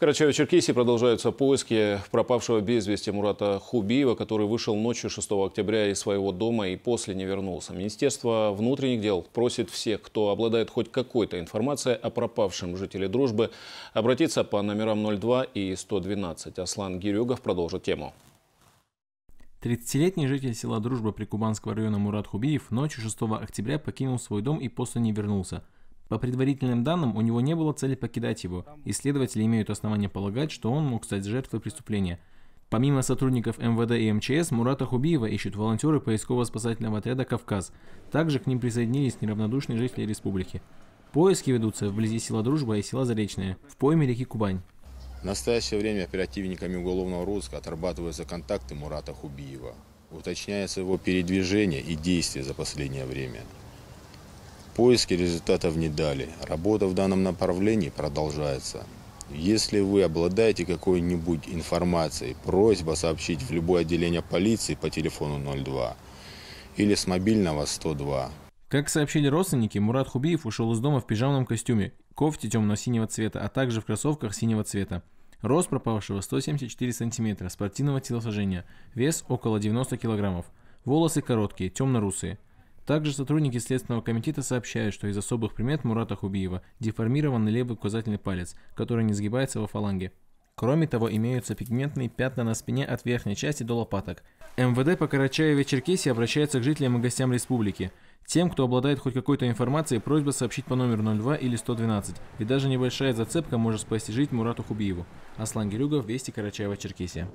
Карачаево-Черкесии продолжаются поиски пропавшего без вести Мурата Хубиева, который вышел ночью 6 октября из своего дома и после не вернулся. Министерство внутренних дел просит всех, кто обладает хоть какой-то информацией о пропавшем жителе дружбы, обратиться по номерам 02 и 112. Аслан Гирюгов продолжит тему. 30-летний житель села Дружба Прикубанского района Мурат Хубиев ночью 6 октября покинул свой дом и после не вернулся – по предварительным данным, у него не было цели покидать его, и следователи имеют основания полагать, что он мог стать жертвой преступления. Помимо сотрудников МВД и МЧС, Мурата Хубиева ищут волонтеры поисково-спасательного отряда «Кавказ». Также к ним присоединились неравнодушные жители республики. Поиски ведутся вблизи села Дружба и села Заречное, в пойме реки Кубань. В настоящее время оперативниками уголовного розыска отрабатываются контакты Мурата Хубиева. Уточняется его передвижение и действия за последнее время – Поиски результатов не дали. Работа в данном направлении продолжается. Если вы обладаете какой-нибудь информацией, просьба сообщить в любое отделение полиции по телефону 02 или с мобильного 102. Как сообщили родственники, Мурат Хубиев ушел из дома в пижамном костюме, кофте темно-синего цвета, а также в кроссовках синего цвета. Рост пропавшего 174 см, спортивного телосложения, вес около 90 кг, волосы короткие, темно-русые – также сотрудники Следственного комитета сообщают, что из особых примет Мурата Хубиева деформирован левый указательный палец, который не сгибается во фаланге. Кроме того, имеются пигментные пятна на спине от верхней части до лопаток. МВД по Карачаеве-Черкесии обращается к жителям и гостям республики. Тем, кто обладает хоть какой-то информацией, просьба сообщить по номеру 02 или 112, ведь даже небольшая зацепка может спасти жизнь Мурату Хубиеву. Аслан Гирюгов, Вести Карачаева-Черкесия.